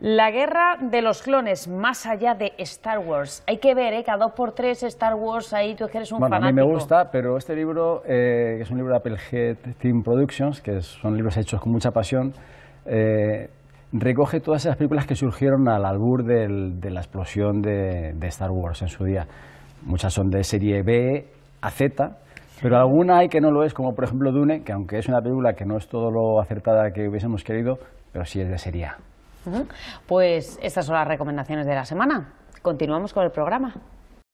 La guerra de los clones, más allá de Star Wars. Hay que ver, ¿eh? cada dos por tres Star Wars, ahí tú eres un bueno, A mí me gusta, pero este libro, eh, es un libro de Applehead Team Productions, que son libros hechos con mucha pasión, eh, recoge todas esas películas que surgieron al albur de la explosión de, de, Star Wars en su día. Muchas son de serie B a Z, pero alguna hay que no lo es, como por ejemplo Dune, que aunque es una película que no es todo lo acertada que hubiésemos querido, pero sí es de serie A. Pues estas son las recomendaciones de la semana. Continuamos con el programa.